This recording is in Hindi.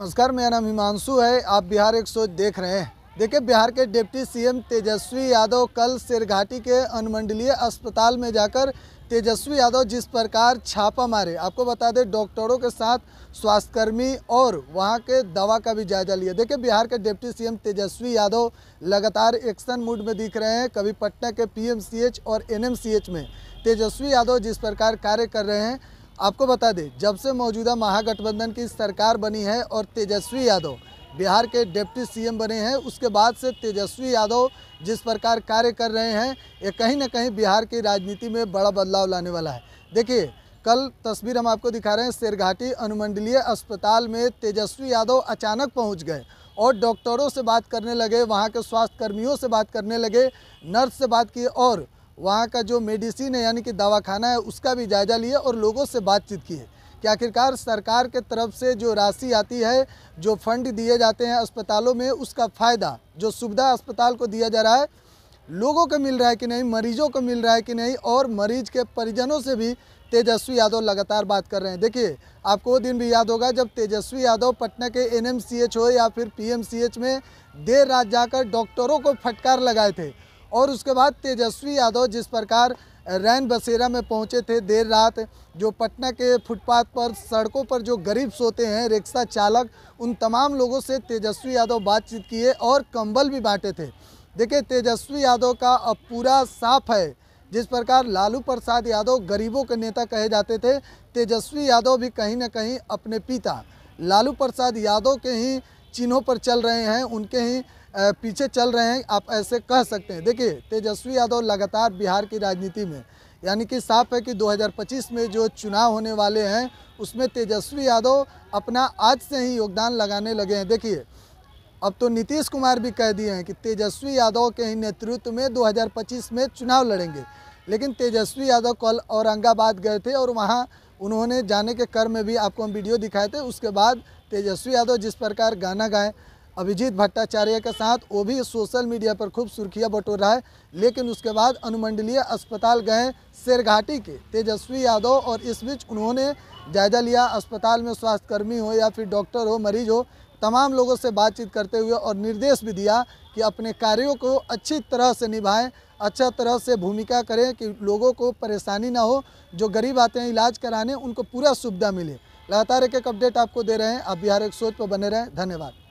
नमस्कार मेरा नाम हिमांशु है आप बिहार एक सोच देख रहे हैं देखिए बिहार के डिप्टी सीएम तेजस्वी यादव कल सिरघाटी के अनुमंडलीय अस्पताल में जाकर तेजस्वी यादव जिस प्रकार छापा मारे आपको बता दें डॉक्टरों के साथ स्वास्थ्यकर्मी और वहां के दवा का भी जायजा लिया देखिए बिहार के डिप्टी सीएम तेजस्वी यादव लगातार एक्शन मूड में दिख रहे हैं कभी पटना के पीएमसीएच और एनएमसीएच में तेजस्वी यादव जिस प्रकार कार्य कर रहे हैं आपको बता दें जब से मौजूदा महागठबंधन की सरकार बनी है और तेजस्वी यादव बिहार के डिप्टी सीएम बने हैं उसके बाद से तेजस्वी यादव जिस प्रकार कार्य कर रहे हैं ये कहीं ना कहीं बिहार की राजनीति में बड़ा बदलाव लाने वाला है देखिए कल तस्वीर हम आपको दिखा रहे हैं शेरघाटी अनुमंडलीय अस्पताल में तेजस्वी यादव अचानक पहुंच गए और डॉक्टरों से बात करने लगे वहाँ के स्वास्थ्य कर्मियों से बात करने लगे नर्स से बात की और वहाँ का जो मेडिसिन है यानी कि दवाखाना है उसका भी जायज़ा लिया और लोगों से बातचीत की है कि आखिरकार सरकार के तरफ से जो राशि आती है जो फंड दिए जाते हैं अस्पतालों में उसका फ़ायदा जो सुविधा अस्पताल को दिया जा रहा है लोगों को मिल रहा है कि नहीं मरीजों को मिल रहा है कि नहीं और मरीज के परिजनों से भी तेजस्वी यादव लगातार बात कर रहे हैं देखिए आपको वो दिन भी याद होगा जब तेजस्वी यादव पटना के एनएमसीएच हो या फिर पीएमसीएच में देर रात जाकर डॉक्टरों को फटकार लगाए थे और उसके बाद तेजस्वी यादव जिस प्रकार रैन बसेरा में पहुंचे थे देर रात जो पटना के फुटपाथ पर सड़कों पर जो गरीब सोते हैं रिक्शा चालक उन तमाम लोगों से तेजस्वी यादव बातचीत किए और कंबल भी बांटे थे देखिए तेजस्वी यादव का अब पूरा साफ है जिस प्रकार लालू प्रसाद यादव गरीबों के नेता कहे जाते थे तेजस्वी यादव भी कहीं ना कहीं अपने पिता लालू प्रसाद यादव के ही चिन्हों पर चल रहे हैं उनके ही पीछे चल रहे हैं आप ऐसे कह सकते हैं देखिए तेजस्वी यादव लगातार बिहार की राजनीति में यानी कि साफ है कि 2025 में जो चुनाव होने वाले हैं उसमें तेजस्वी यादव अपना आज से ही योगदान लगाने लगे हैं देखिए अब तो नीतीश कुमार भी कह दिए हैं कि तेजस्वी यादव के ही नेतृत्व में 2025 में चुनाव लड़ेंगे लेकिन तेजस्वी यादव कल औरंगाबाद गए थे और वहाँ उन्होंने जाने के क्रम में भी आपको हम वीडियो दिखाए थे उसके बाद तेजस्वी यादव जिस प्रकार गाना गाएँ अभिजीत भट्टाचार्य के साथ वो भी सोशल मीडिया पर खूब सुर्खियाँ बटोर रहा है लेकिन उसके बाद अनुमंडलीय अस्पताल गए शेरघाटी के तेजस्वी यादव और इस बीच उन्होंने जायजा लिया अस्पताल में स्वास्थ्यकर्मी हो या फिर डॉक्टर हो मरीज हो तमाम लोगों से बातचीत करते हुए और निर्देश भी दिया कि अपने कार्यों को अच्छी तरह से निभाएं अच्छा तरह से भूमिका करें कि लोगों को परेशानी ना हो जो गरीब आते हैं इलाज कराने उनको पूरा सुविधा मिले लगातार एक एक अपडेट आपको दे रहे हैं आप बिहार एक सोच पर बने रहें धन्यवाद